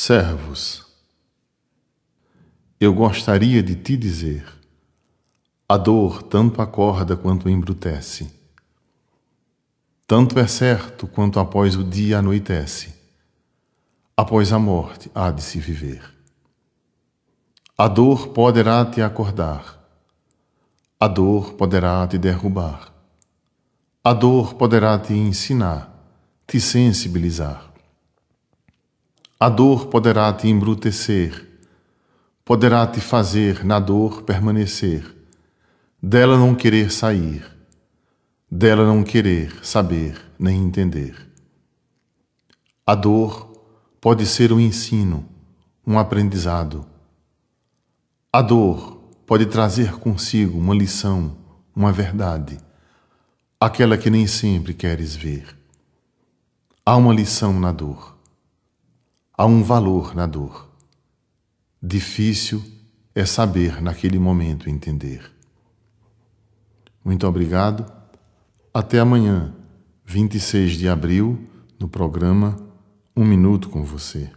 Servos, eu gostaria de te dizer: a dor tanto acorda quanto embrutece. Tanto é certo quanto após o dia anoitece. Após a morte há de se viver. A dor poderá te acordar. A dor poderá te derrubar. A dor poderá te ensinar, te sensibilizar. A dor poderá te embrutecer, poderá te fazer na dor permanecer, dela não querer sair, dela não querer saber nem entender. A dor pode ser um ensino, um aprendizado. A dor pode trazer consigo uma lição, uma verdade, aquela que nem sempre queres ver. Há uma lição na dor há um valor na dor. Difícil é saber naquele momento entender. Muito obrigado. Até amanhã, 26 de abril, no programa Um Minuto com Você.